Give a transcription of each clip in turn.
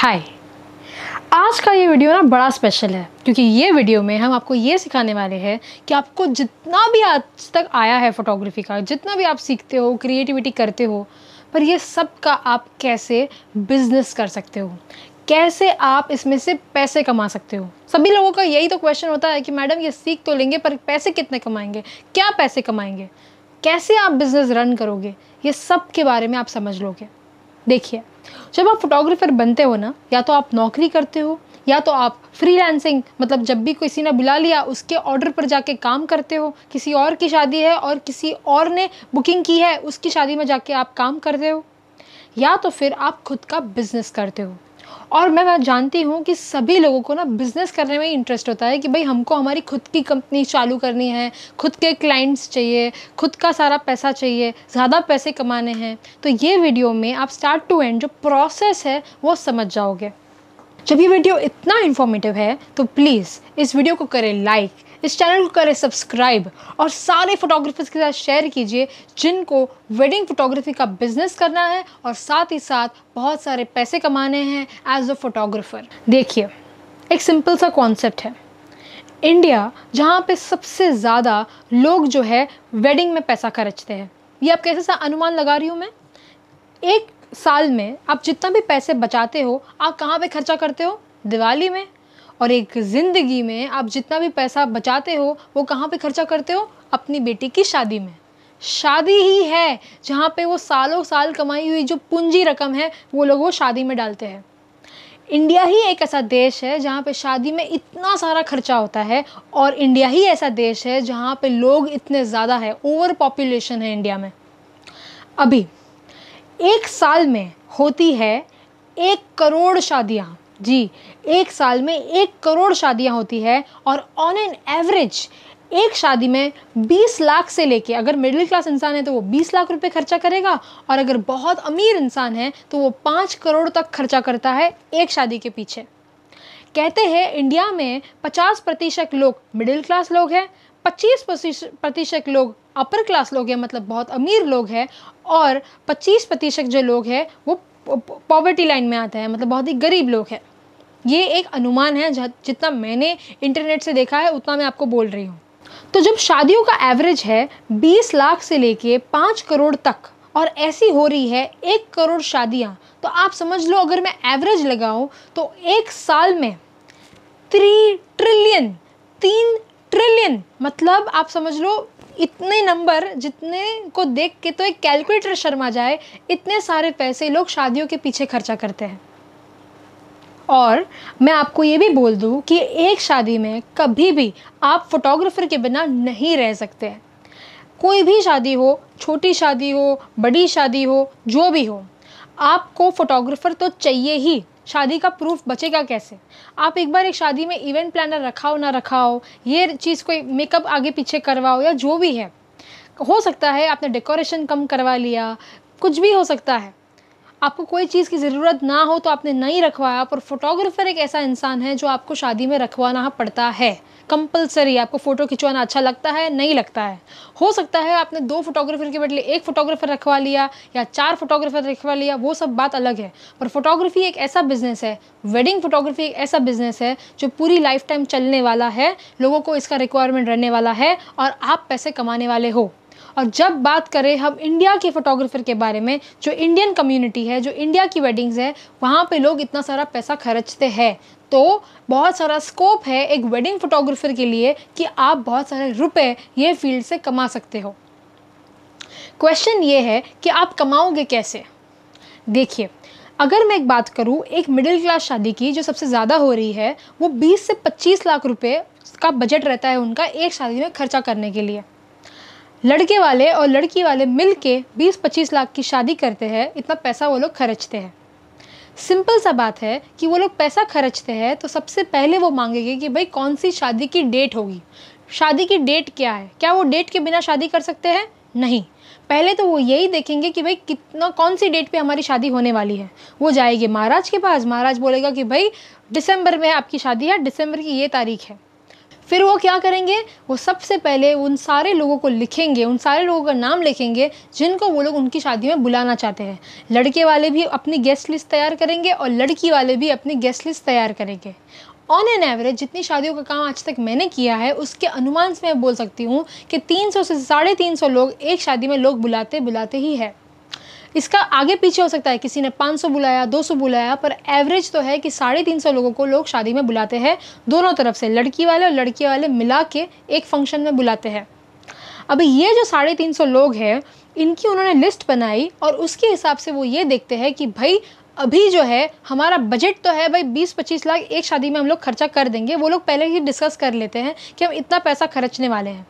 हाय आज का ये वीडियो ना बड़ा स्पेशल है क्योंकि ये वीडियो में हम आपको ये सिखाने वाले हैं कि आपको जितना भी आज तक आया है फ़ोटोग्राफी का जितना भी आप सीखते हो क्रिएटिविटी करते हो पर ये सब का आप कैसे बिजनेस कर सकते हो कैसे आप इसमें से पैसे कमा सकते हो सभी लोगों का यही तो क्वेश्चन होता है कि मैडम ये सीख तो लेंगे पर पैसे कितने कमाएंगे क्या पैसे कमाएंगे कैसे आप बिज़नेस रन करोगे ये सब के बारे में आप समझ लोगे देखिए जब आप फोटोग्राफर बनते हो ना या तो आप नौकरी करते हो या तो आप फ्रीलांसिंग मतलब जब भी किसी ने बुला लिया उसके ऑर्डर पर जाके काम करते हो किसी और की शादी है और किसी और ने बुकिंग की है उसकी शादी में जाके आप काम करते हो या तो फिर आप खुद का बिज़नेस करते हो और मैं जानती हूँ कि सभी लोगों को ना बिज़नेस करने में इंटरेस्ट होता है कि भाई हमको हमारी खुद की कंपनी चालू करनी है खुद के क्लाइंट्स चाहिए खुद का सारा पैसा चाहिए ज़्यादा पैसे कमाने हैं तो ये वीडियो में आप स्टार्ट टू एंड जो प्रोसेस है वो समझ जाओगे जब ये वीडियो इतना इन्फॉर्मेटिव है तो प्लीज़ इस वीडियो को करें लाइक इस चैनल को करें सब्सक्राइब और सारे फोटोग्राफर्स के साथ शेयर कीजिए जिनको वेडिंग फोटोग्राफी का बिजनेस करना है और साथ ही साथ बहुत सारे पैसे कमाने हैं एज अ फोटोग्राफर देखिए एक सिंपल सा कॉन्सेप्ट है इंडिया जहाँ पे सबसे ज़्यादा लोग जो है वेडिंग में पैसा खर्चते हैं ये आप कैसे सा अनुमान लगा रही हूँ मैं एक साल में आप जितना भी पैसे बचाते हो आप कहाँ पे खर्चा करते हो दिवाली में और एक ज़िंदगी में आप जितना भी पैसा बचाते हो वो कहाँ पे खर्चा करते हो अपनी बेटी की शादी में शादी ही है जहाँ पे वो सालों साल कमाई हुई जो पूंजी रकम है वो लोग वो शादी में डालते हैं इंडिया ही एक ऐसा देश है जहाँ पे शादी में इतना सारा खर्चा होता है और इंडिया ही ऐसा देश है जहाँ पे लोग इतने ज़्यादा है ओवर पॉपुलेशन है इंडिया में अभी एक साल में होती है एक करोड़ शादियाँ जी एक साल में एक करोड़ शादियां होती है और ऑन एन एवरेज एक शादी में 20 लाख से लेके अगर मिडिल क्लास इंसान है तो वो 20 लाख रुपए खर्चा करेगा और अगर बहुत अमीर इंसान है तो वो पाँच करोड़ तक खर्चा करता है एक शादी के पीछे कहते हैं इंडिया में 50 प्रतिशत लोग मिडिल क्लास लोग हैं 25 प्रतिशत लोग अपर क्लास लोग हैं मतलब बहुत अमीर लोग हैं और 25 प्रतिशत जो लोग हैं वो पॉवर्टी लाइन में आते हैं मतलब बहुत ही गरीब लोग हैं ये एक अनुमान है जितना मैंने इंटरनेट से देखा है उतना मैं आपको बोल रही हूँ तो जब शादियों का एवरेज है 20 लाख से लेके 5 करोड़ तक और ऐसी हो रही है एक करोड़ शादियाँ तो आप समझ लो अगर मैं एवरेज लगाऊँ तो एक साल में थ्री ट्रिलियन तीन ट्रिलियन मतलब आप समझ लो इतने नंबर जितने को देख के तो एक कैलकुलेटर शर्मा जाए इतने सारे पैसे लोग शादियों के पीछे खर्चा करते हैं और मैं आपको ये भी बोल दूँ कि एक शादी में कभी भी आप फोटोग्राफ़र के बिना नहीं रह सकते हैं कोई भी शादी हो छोटी शादी हो बड़ी शादी हो जो भी हो आपको फोटोग्राफ़र तो चाहिए ही शादी का प्रूफ बचेगा कैसे आप एक बार एक शादी में इवेंट प्लानर रखा हो ना रखा हो ये चीज़ कोई मेकअप आगे पीछे करवाओ या जो भी है हो सकता है आपने डेकोरेशन कम करवा लिया कुछ भी हो सकता है आपको कोई चीज़ की ज़रूरत ना हो तो आपने नहीं रखवाया पर फोटोग्राफर एक ऐसा इंसान है जो आपको शादी में रखवाना पड़ता है कंपलसरी आपको फ़ोटो खिंचवाना अच्छा लगता है नहीं लगता है हो सकता है आपने दो फोटोग्राफर के बदले एक फ़ोटोग्राफर रखवा लिया या चार फोटोग्राफर रखवा लिया वो सब बात अलग है पर फोटोग्राफी एक ऐसा बिज़नेस है वेडिंग फोटोग्राफी एक ऐसा बिज़नेस है जो पूरी लाइफ टाइम चलने वाला है लोगों को इसका रिक्वायरमेंट रहने वाला है और आप पैसे कमाने वाले हो और जब बात करें हम इंडिया के फोटोग्राफर के बारे में जो इंडियन कम्युनिटी है जो इंडिया की वेडिंग्स है वहाँ पे लोग इतना सारा पैसा खर्चते हैं तो बहुत सारा स्कोप है एक वेडिंग फोटोग्राफर के लिए कि आप बहुत सारे रुपए ये फील्ड से कमा सकते हो क्वेश्चन ये है कि आप कमाओगे कैसे देखिए अगर मैं एक बात करूँ एक मिडिल क्लास शादी की जो सबसे ज़्यादा हो रही है वो 20 से 25 लाख रुपए का बजट रहता है उनका एक शादी में खर्चा करने के लिए लड़के वाले और लड़की वाले मिल के बीस पच्चीस लाख की शादी करते हैं इतना पैसा वो लोग खर्चते हैं सिंपल सा बात है कि वो लोग पैसा खर्चते हैं तो सबसे पहले वो मांगेंगे कि भाई कौन सी शादी की डेट होगी शादी की डेट क्या है क्या वो डेट के बिना शादी कर सकते हैं नहीं पहले तो वो यही देखेंगे कि भाई कितना कौन सी डेट पे हमारी शादी होने वाली है वो जाएगी महाराज के पास महाराज बोलेगा कि भाई दिसंबर में आपकी शादी है दिसंबर की ये तारीख है फिर वो क्या करेंगे वो सबसे पहले उन सारे लोगों को लिखेंगे उन सारे लोगों का नाम लिखेंगे जिनको वो लोग उनकी शादी में बुलाना चाहते हैं लड़के वाले भी अपनी गेस्ट लिस्ट तैयार करेंगे और लड़की वाले भी अपनी गेस्ट लिस्ट तैयार करेंगे ऑन एन एवरेज जितनी शादियों का काम आज तक मैंने किया है उसके अनुमान से मैं बोल सकती हूँ कि 300 से साढ़े तीन लोग एक शादी में लोग बुलाते बुलाते ही है इसका आगे पीछे हो सकता है किसी ने 500 बुलाया 200 बुलाया पर एवरेज तो है कि साढ़े तीन सौ लोगों को लोग शादी में बुलाते हैं दोनों तरफ से लड़की वाले और लड़के वाले मिला के एक फंक्शन में बुलाते हैं अब ये जो साढ़े तीन सौ लोग हैं इनकी उन्होंने लिस्ट बनाई और उसके हिसाब से वो ये देखते हैं कि भाई अभी जो है हमारा बजट तो है भाई बीस पच्चीस लाख एक शादी में हम लोग खर्चा कर देंगे वो लोग पहले ही डिस्कस कर लेते हैं कि हम इतना पैसा खर्चने वाले हैं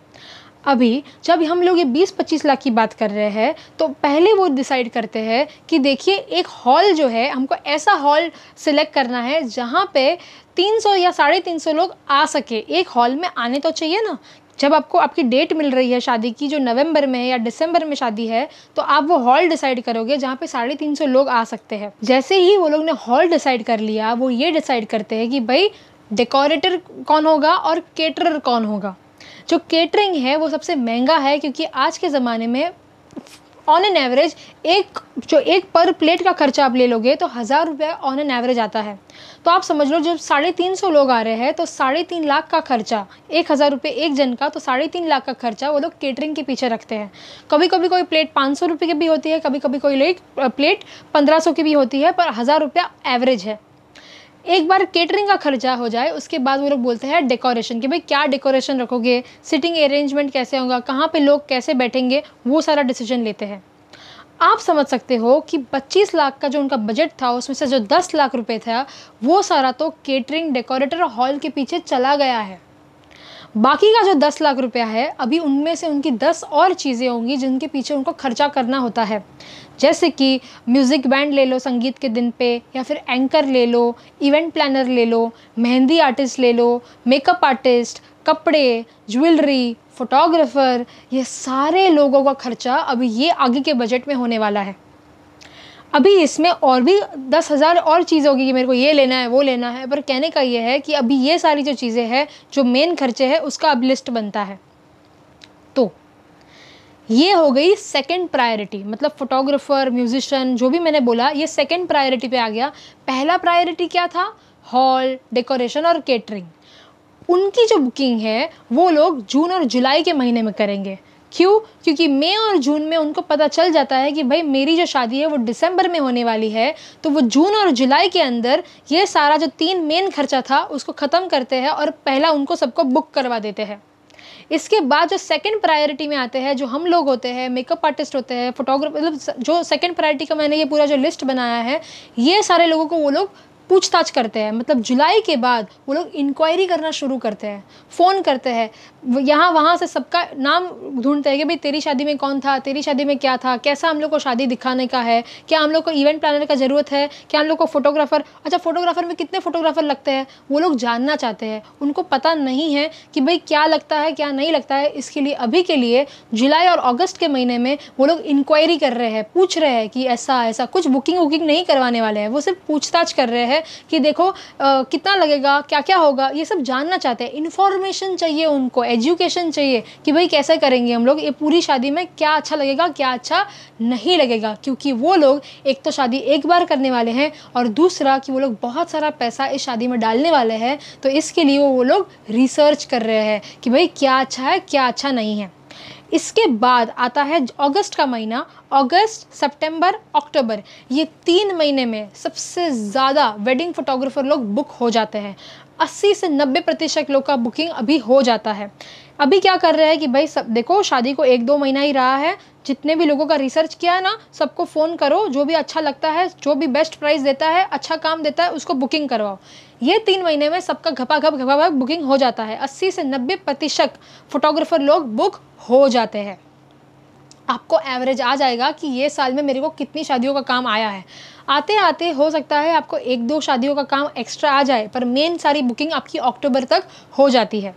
अभी जब हम लोग ये 20-25 लाख की बात कर रहे हैं तो पहले वो डिसाइड करते हैं कि देखिए एक हॉल जो है हमको ऐसा हॉल सिलेक्ट करना है जहाँ पे 300 या साढ़े तीन लोग आ सके एक हॉल में आने तो चाहिए ना जब आपको आपकी डेट मिल रही है शादी की जो नवंबर में है या दिसंबर में शादी है तो आप वो हॉल डिसाइड करोगे जहाँ पे साढ़े तीन सौ लोग आ सकते हैं जैसे ही वो लोग ने हॉल डिसाइड कर लिया वो ये डिसाइड करते हैं कि भाई डेकोरेटर कौन होगा और केटरर कौन होगा जो केटरिंग है वो सबसे महंगा है क्योंकि आज के ज़माने में ऑन एन एवरेज एक जो एक पर प्लेट का खर्चा आप ले लोगे तो हज़ार रुपया ऑन एन एवरेज आता है तो आप समझ लो जब साढ़े तीन सौ लोग आ रहे हैं तो साढ़े तीन लाख का खर्चा एक हज़ार रुपये एक जन का तो साढ़े तीन लाख का खर्चा वो लोग केटरिंग के पीछे रखते हैं कभी कभी कोई प्लेट पाँच सौ रुपये की भी होती है कभी कभी कोई प्लेट पंद्रह सौ की भी होती है पर हज़ार रुपया एवरेज है एक बार केटरिंग का खर्चा हो जाए उसके बाद वो लोग बोलते हैं डेकोरेशन कि भाई क्या डेकोरेशन रखोगे सिटिंग अरेंजमेंट कैसे होगा कहाँ पे लोग कैसे बैठेंगे वो सारा डिसीजन लेते हैं आप समझ सकते हो कि 25 लाख का जो उनका बजट था उसमें से जो 10 लाख रुपए था वो सारा तो केटरिंग डेकोरेटर हॉल के पीछे चला गया है बाकी का जो दस लाख रुपया है अभी उनमें से उनकी दस और चीज़ें होंगी जिनके पीछे उनको खर्चा करना होता है जैसे कि म्यूज़िक बैंड ले लो संगीत के दिन पे या फिर एंकर ले लो इवेंट प्लानर ले लो मेहंदी आर्टिस्ट ले लो मेकअप आर्टिस्ट कपड़े ज्वेलरी फोटोग्राफ़र ये सारे लोगों का खर्चा अभी ये आगे के बजट में होने वाला है अभी इसमें और भी दस हज़ार और चीज़ होगी कि मेरे को ये लेना है वो लेना है पर कहने का ये है कि अभी ये सारी जो चीज़ें हैं जो मेन खर्चे हैं उसका अब लिस्ट बनता है तो ये हो गई सेकंड प्रायोरिटी मतलब फोटोग्राफर म्यूजिशियन जो भी मैंने बोला ये सेकंड प्रायोरिटी पे आ गया पहला प्रायोरिटी क्या था हॉल डेकोरेशन और केटरिंग उनकी जो बुकिंग है वो लोग जून और जुलाई के महीने में करेंगे क्यों क्योंकि मई और जून में उनको पता चल जाता है कि भाई मेरी जो शादी है वो दिसंबर में होने वाली है तो वो जून और जुलाई के अंदर ये सारा जो तीन मेन खर्चा था उसको ख़त्म करते हैं और पहला उनको सबको बुक करवा देते हैं इसके बाद जो सेकंड प्रायोरिटी में आते हैं जो हम लोग होते हैं मेकअप आर्टिस्ट होते हैं फोटोग्राफर मतलब जो सेकंड प्रायोरिटी का मैंने ये पूरा जो लिस्ट बनाया है ये सारे लोगों को वो लोग पूछताछ करते हैं मतलब जुलाई के बाद वो लोग इंक्वायरी करना शुरू करते हैं फ़ोन करते हैं यहाँ वहाँ से सबका नाम ढूंढते हैं कि भाई तेरी शादी में कौन था तेरी शादी में क्या था कैसा हम लोग को शादी दिखाने का है क्या हम लोग को इवेंट प्लानर का ज़रूरत है क्या हम लोग को फोटोग्राफर अच्छा फोटोग्राफर में कितने फोटोग्राफर लगते हैं वो लोग जानना चाहते हैं उनको पता नहीं है कि भाई क्या लगता है क्या नहीं लगता है इसके लिए अभी के लिए जुलाई और अगस्त के महीने में वो लोग इंक्वायरी कर रहे हैं पूछ रहे हैं कि ऐसा ऐसा कुछ बुकिंग वुकिंग नहीं करवाने वाले हैं वो सिर्फ पूछताछ कर रहे हैं है कि देखो आ, कितना लगेगा क्या क्या होगा ये सब जानना चाहते हैं इन्फॉर्मेशन चाहिए उनको एजुकेशन चाहिए कि भाई कैसे करेंगे हम लोग ये पूरी शादी में क्या अच्छा लगेगा क्या अच्छा नहीं लगेगा क्योंकि वो लोग एक तो शादी एक बार करने वाले हैं और दूसरा कि वो लोग बहुत सारा पैसा इस शादी में डालने वाले हैं तो इसके लिए वो, वो लोग रिसर्च कर रहे हैं कि भाई क्या अच्छा है क्या अच्छा नहीं है इसके बाद आता है अगस्त का महीना अगस्त सितंबर अक्टूबर ये तीन महीने में सबसे ज़्यादा वेडिंग फोटोग्राफ़र लोग बुक हो जाते हैं 80 से 90 प्रतिशत लोग का बुकिंग अभी हो जाता है अभी क्या कर रहे हैं कि भाई सब देखो शादी को एक दो महीना ही रहा है जितने भी लोगों का रिसर्च किया है ना सबको फ़ोन करो जो भी अच्छा लगता है जो भी बेस्ट प्राइस देता है अच्छा काम देता है उसको बुकिंग करवाओ ये तीन महीने में सबका घपा घप घपा घप बुकिंग हो जाता है अस्सी से नब्बे प्रतिशत फोटोग्राफर लोग बुक हो जाते हैं आपको एवरेज आ जाएगा कि ये साल में मेरे को कितनी शादियों का काम आया है आते आते हो सकता है आपको एक दो शादियों का काम एक्स्ट्रा आ जाए पर मेन सारी बुकिंग आपकी अक्टूबर तक हो जाती है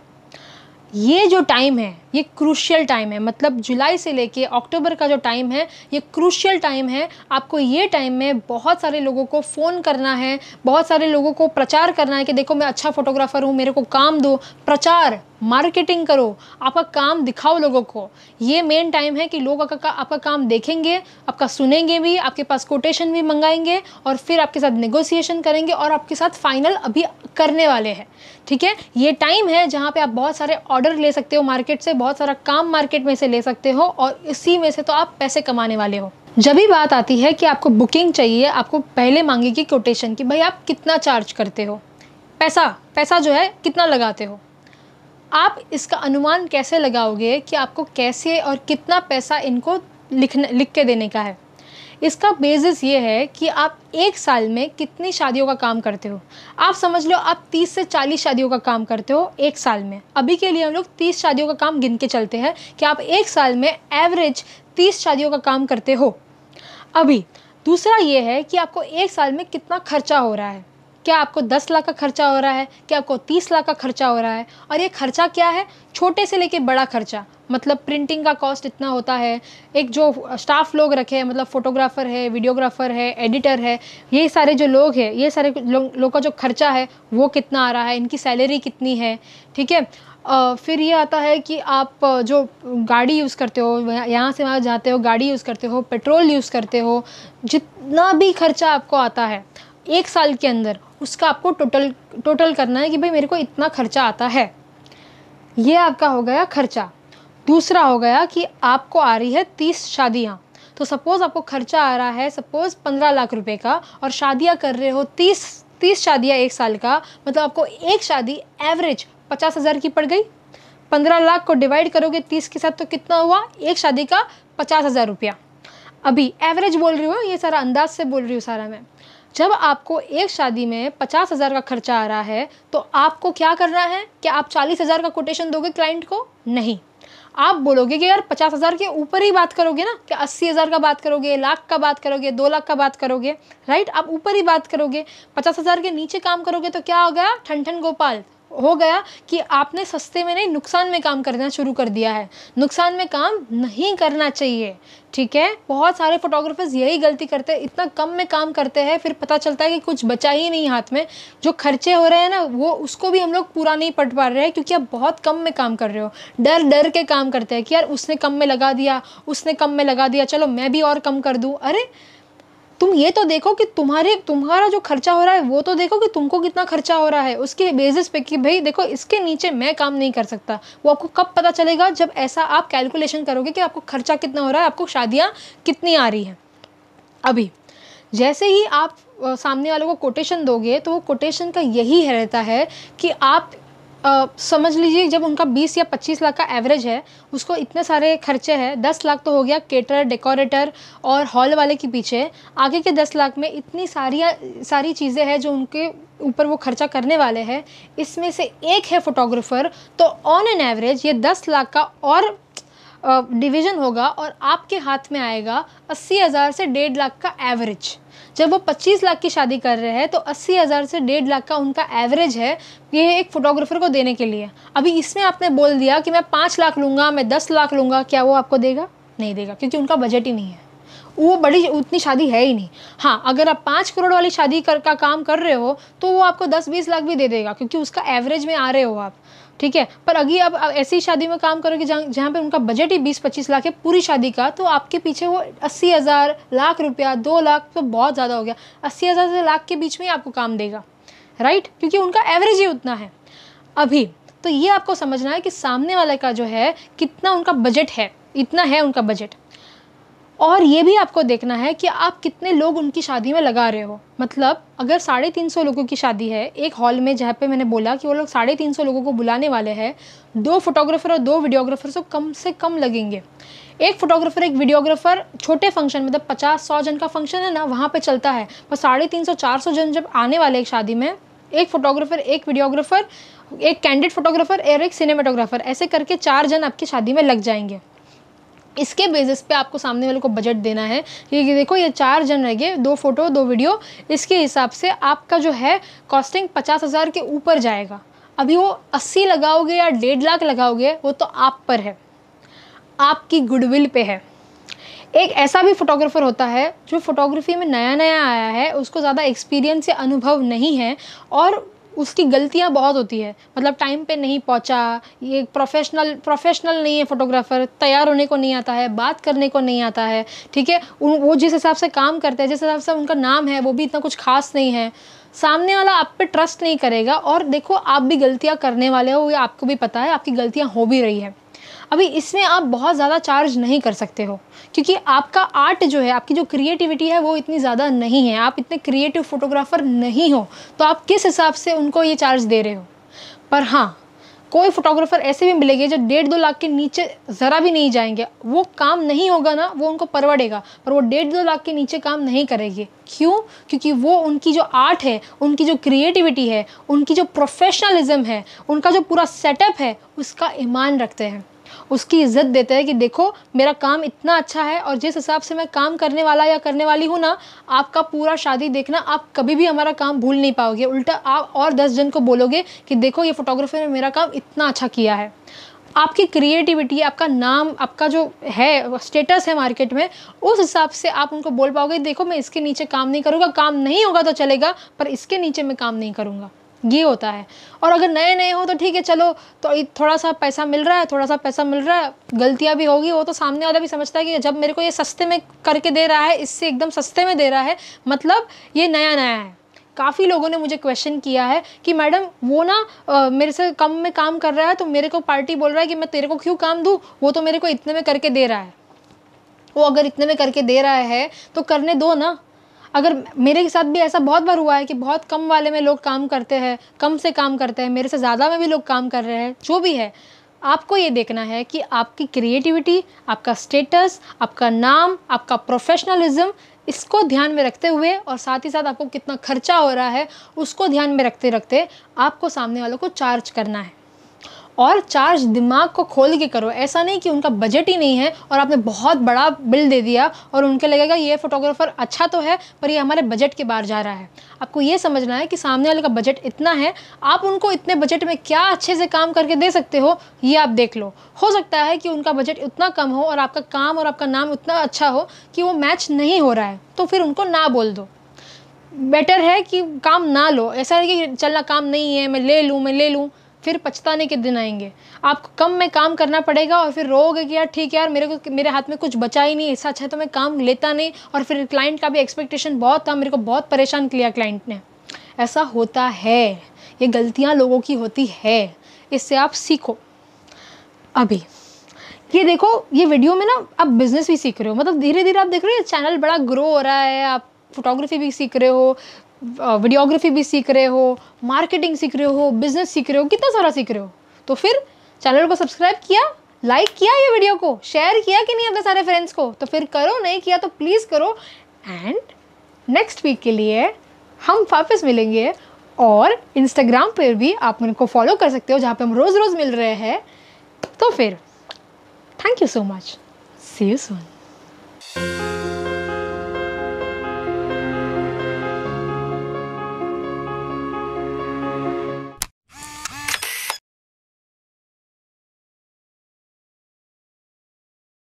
ये जो टाइम है ये क्रूशियल टाइम है मतलब जुलाई से लेके अक्टूबर का जो टाइम है ये क्रूशियल टाइम है आपको ये टाइम में बहुत सारे लोगों को फ़ोन करना है बहुत सारे लोगों को प्रचार करना है कि देखो मैं अच्छा फोटोग्राफर हूँ मेरे को काम दो प्रचार मार्केटिंग करो आपका काम दिखाओ लोगों को ये मेन टाइम है कि लोग आपका आपका काम देखेंगे आपका सुनेंगे भी आपके पास कोटेशन भी मंगाएंगे और फिर आपके साथ नेगोशिएशन करेंगे और आपके साथ फाइनल अभी करने वाले हैं ठीक है ये टाइम है जहाँ पे आप बहुत सारे ऑर्डर ऑर्डर ले सकते हो मार्केट से बहुत सारा काम मार्केट में से ले सकते हो और इसी में से तो आप पैसे कमाने वाले हो जब भी बात आती है कि आपको बुकिंग चाहिए आपको पहले मांगेगी कोटेशन कि भाई आप कितना चार्ज करते हो पैसा पैसा जो है कितना लगाते हो आप इसका अनुमान कैसे लगाओगे कि आपको कैसे और कितना पैसा इनको लिखने लिख के देने का है इसका बेसिस ये है कि आप एक साल में कितनी शादियों का काम करते हो आप समझ लो आप 30 से 40 शादियों का काम करते हो एक साल में अभी के लिए हम लोग 30 शादियों का काम गिन के चलते हैं कि आप एक साल में एवरेज 30 शादियों का काम करते हो अभी दूसरा ये है कि आपको एक साल में कितना खर्चा हो रहा है क्या आपको दस लाख का खर्चा हो रहा है क्या आपको तीस लाख का खर्चा हो रहा है और ये खर्चा क्या है छोटे से लेके बड़ा खर्चा मतलब प्रिंटिंग का कॉस्ट इतना होता है एक जो स्टाफ लोग रखे हैं मतलब फ़ोटोग्राफ़र है वीडियोग्राफ़र है एडिटर है ये सारे जो लोग हैं ये सारे लोग लो का जो खर्चा है वो कितना आ रहा है इनकी सैलरी कितनी है ठीक है फिर ये आता है कि आप जो गाड़ी यूज़ करते हो यहाँ से वहाँ जाते हो गाड़ी यूज़ करते हो पेट्रोल यूज़ करते हो जितना भी खर्चा आपको आता है एक साल के अंदर उसका आपको टोटल टोटल करना है कि भाई मेरे को इतना खर्चा आता है ये आपका हो गया खर्चा दूसरा हो गया कि आपको आ रही है तीस शादियाँ तो सपोज़ आपको खर्चा आ रहा है सपोज़ पंद्रह लाख रुपए का और शादियाँ कर रहे हो तीस तीस शादियाँ एक साल का मतलब आपको एक शादी एवरेज पचास हज़ार की पड़ गई पंद्रह लाख को डिवाइड करोगे तीस के साथ तो कितना हुआ एक शादी का पचास हज़ार रुपया अभी एवरेज बोल रही हूँ ये सारा अंदाज से बोल रही हूँ सारा मैं जब आपको एक शादी में पचास हज़ार का खर्चा आ रहा है तो आपको क्या करना है क्या आप चालीस हज़ार का कोटेशन दोगे क्लाइंट को नहीं आप बोलोगे कि यार पचास हज़ार के ऊपर ही बात करोगे ना कि अस्सी हज़ार का बात करोगे लाख का बात करोगे दो लाख का बात करोगे राइट आप ऊपर ही बात करोगे पचास हज़ार के नीचे काम करोगे तो क्या हो गया ठन ठन गोपाल हो गया कि आपने सस्ते में नहीं नुकसान में काम करना शुरू कर दिया है नुकसान में काम नहीं करना चाहिए ठीक है बहुत सारे फोटोग्राफर्स यही गलती करते हैं इतना कम में काम करते हैं फिर पता चलता है कि कुछ बचा ही नहीं हाथ में जो खर्चे हो रहे हैं ना वो उसको भी हम लोग पूरा नहीं पट पा रहे हैं क्योंकि आप बहुत कम में काम कर रहे हो डर डर के काम करते हैं कि यार उसने कम में लगा दिया उसने कम में लगा दिया चलो मैं भी और कम कर दूँ अरे तुम ये तो देखो कि तुम्हारे तुम्हारा जो खर्चा हो रहा है वो तो देखो कि तुमको कितना खर्चा हो रहा है उसके बेसिस पे कि भाई देखो इसके नीचे मैं काम नहीं कर सकता वो आपको कब पता चलेगा जब ऐसा आप कैलकुलेशन करोगे कि आपको खर्चा कितना हो रहा है आपको शादियाँ कितनी आ रही हैं अभी जैसे ही आप सामने वालों को कोटेशन दोगे तो वो कोटेशन का यही है रहता है कि आप आ, समझ लीजिए जब उनका 20 या 25 लाख का एवरेज है उसको इतने सारे खर्चे हैं 10 लाख तो हो गया केटर डेकोरेटर और हॉल वाले के पीछे आगे के 10 लाख में इतनी सारी सारी चीज़ें हैं जो उनके ऊपर वो खर्चा करने वाले हैं इसमें से एक है फोटोग्राफ़र तो ऑन एन एवरेज ये दस लाख का और डिवीज़न होगा और आपके हाथ में आएगा अस्सी हज़ार से डेढ़ लाख का एवरेज जब वो 25 लाख की शादी कर रहे हैं तो अस्सी हज़ार से डेढ़ लाख का उनका एवरेज है ये एक फोटोग्राफर को देने के लिए अभी इसमें आपने बोल दिया कि मैं पाँच लाख लूँगा मैं दस लाख लूँगा क्या वो आपको देगा नहीं देगा क्योंकि उनका बजट ही नहीं है वो बड़ी उतनी शादी है ही नहीं हाँ अगर आप पाँच करोड़ वाली शादी कर का काम कर रहे हो तो वो आपको दस बीस लाख भी दे देगा क्योंकि उसका एवरेज में आ रहे हो आप ठीक है पर अगर आप ऐसी शादी में काम करोगे जहाँ जहाँ पर उनका बजट ही बीस पच्चीस लाख है पूरी शादी का तो आपके पीछे वो अस्सी हज़ार लाख रुपया दो लाख तो बहुत ज़्यादा हो गया अस्सी हज़ार से लाख के बीच में ही आपको काम देगा राइट क्योंकि उनका एवरेज ही उतना है अभी तो ये आपको समझना है कि सामने वाले का जो है कितना उनका बजट है इतना है उनका बजट और ये भी आपको देखना है कि आप कितने लोग उनकी शादी में लगा रहे हो मतलब अगर साढ़े तीन सौ लोगों की शादी है एक हॉल में जहाँ पे मैंने बोला कि वो लोग साढ़े तीन सौ लोगों को बुलाने वाले हैं दो फोटोग्राफर और दो वीडियोग्राफर तो कम से कम लगेंगे एक फोटोग्राफर एक वीडियोग्राफर छोटे फंक्शन मतलब पचास सौ जन का फंक्शन है ना वहाँ पर चलता है पर साढ़े तीन सौ चार सौ जन जब आने वाले एक शादी में एक फोटोग्राफर एक वीडियोग्राफर एक कैंडिड फोटोग्राफर और एक सिनेमाटोग्राफर ऐसे करके चार जन आपकी शादी में लग जाएंगे इसके बेसिस पे आपको सामने वाले को बजट देना है ये देखो ये चार जन रह गए दो फ़ोटो दो वीडियो इसके हिसाब से आपका जो है कॉस्टिंग पचास हज़ार के ऊपर जाएगा अभी वो अस्सी लगाओगे या डेढ़ लाख लगाओगे वो तो आप पर है आपकी गुडविल पे है एक ऐसा भी फोटोग्राफर होता है जो फोटोग्राफी में नया नया आया है उसको ज़्यादा एक्सपीरियंस या अनुभव नहीं है और उसकी गलतियाँ बहुत होती है मतलब टाइम पे नहीं पहुँचा ये प्रोफेशनल प्रोफेशनल नहीं है फोटोग्राफर तैयार होने को नहीं आता है बात करने को नहीं आता है ठीक है वो जिस हिसाब से काम करते हैं जिस हिसाब से उनका नाम है वो भी इतना कुछ खास नहीं है सामने वाला आप पे ट्रस्ट नहीं करेगा और देखो आप भी गलतियाँ करने वाले हो ये आपको भी पता है आपकी गलतियाँ हो भी रही हैं अभी इसमें आप बहुत ज़्यादा चार्ज नहीं कर सकते हो क्योंकि आपका आर्ट जो है आपकी जो क्रिएटिविटी है वो इतनी ज़्यादा नहीं है आप इतने क्रिएटिव फोटोग्राफ़र नहीं हो तो आप किस हिसाब से उनको ये चार्ज दे रहे हो पर हाँ कोई फोटोग्राफर ऐसे भी मिलेंगे जो डेढ़ दो लाख के नीचे ज़रा भी नहीं जाएंगे वो काम नहीं होगा ना वो उनको परवड़ेगा पर वो डेढ़ दो लाख के नीचे काम नहीं करेंगे क्यों क्योंकि वो उनकी जो आर्ट है उनकी जो क्रिएटिविटी है उनकी जो प्रोफेशनलिज्म है उनका जो पूरा सेटअप है उसका ईमान रखते हैं उसकी इज्जत देते हैं कि देखो मेरा काम इतना अच्छा है और जिस हिसाब से मैं काम करने वाला या करने वाली हूँ ना आपका पूरा शादी देखना आप कभी भी हमारा काम भूल नहीं पाओगे उल्टा आप और दस जन को बोलोगे कि देखो ये फोटोग्राफर ने मेरा काम इतना अच्छा किया है आपकी क्रिएटिविटी आपका नाम आपका जो है स्टेटस है मार्केट में उस हिसाब से आप उनको बोल पाओगे देखो मैं इसके नीचे काम नहीं करूँगा काम नहीं होगा तो चलेगा पर इसके नीचे मैं काम नहीं करूँगा ये होता है और अगर नए नए हो तो ठीक है चलो तो थोड़ा सा पैसा मिल रहा है थोड़ा सा पैसा मिल रहा है गलतियाँ भी होगी वो तो सामने वाला भी समझता है कि जब मेरे को ये सस्ते में करके दे रहा है इससे एकदम सस्ते में दे रहा है मतलब ये नया नया है काफ़ी लोगों ने मुझे क्वेश्चन किया है कि मैडम वो ना आ, मेरे से कम में काम कर रहा है तो मेरे को पार्टी बोल रहा है कि मैं तेरे को क्यों काम दूँ वो तो मेरे को इतने में करके दे रहा है वो अगर इतने में करके दे रहा है तो करने दो ना अगर मेरे के साथ भी ऐसा बहुत बार हुआ है कि बहुत कम वाले में लोग काम करते हैं कम से काम करते हैं मेरे से ज़्यादा में भी लोग काम कर रहे हैं जो भी है आपको ये देखना है कि आपकी क्रिएटिविटी आपका स्टेटस आपका नाम आपका प्रोफेशनलिज्म इसको ध्यान में रखते हुए और साथ ही साथ आपको कितना खर्चा हो रहा है उसको ध्यान में रखते रखते आपको सामने वालों को चार्ज करना है और चार्ज दिमाग को खोल के करो ऐसा नहीं कि उनका बजट ही नहीं है और आपने बहुत बड़ा बिल दे दिया और उनके लगेगा ये फोटोग्राफर अच्छा तो है पर ये हमारे बजट के बाहर जा रहा है आपको ये समझना है कि सामने वाले का बजट इतना है आप उनको इतने बजट में क्या अच्छे से काम करके दे सकते हो ये आप देख लो हो सकता है कि उनका बजट उतना कम हो और आपका काम और आपका नाम उतना अच्छा हो कि वो मैच नहीं हो रहा है तो फिर उनको ना बोल दो बेटर है कि काम ना लो ऐसा है कि चलना काम नहीं है मैं ले लूँ मैं ले लूँ फिर पछताने के दिन आएंगे आपको कम में काम करना पड़ेगा और फिर रोगे कि यार ठीक है यार मेरे को मेरे हाथ में कुछ बचा ही नहीं ऐसा अच्छा तो मैं काम लेता नहीं और फिर क्लाइंट का भी एक्सपेक्टेशन बहुत था मेरे को बहुत परेशान किया क्लाइंट ने ऐसा होता है ये गलतियाँ लोगों की होती है इससे आप सीखो अभी ये देखो ये वीडियो में ना आप बिज़नेस भी सीख रहे हो मतलब धीरे धीरे आप देख रहे हो चैनल बड़ा ग्रो हो रहा है आप फोटोग्राफी भी सीख रहे हो वीडियोग्राफी भी सीख रहे हो मार्केटिंग सीख रहे हो बिजनेस सीख रहे हो कितना सारा सीख रहे हो तो फिर चैनल को सब्सक्राइब किया लाइक किया ये वीडियो को शेयर किया कि नहीं अपने सारे फ्रेंड्स को तो फिर करो नहीं किया तो प्लीज़ करो एंड नेक्स्ट वीक के लिए हम वापस मिलेंगे और इंस्टाग्राम पर भी आप उनको फॉलो कर सकते हो जहाँ पे हम रोज़ रोज़ मिल रहे हैं तो फिर thank you so much see you soon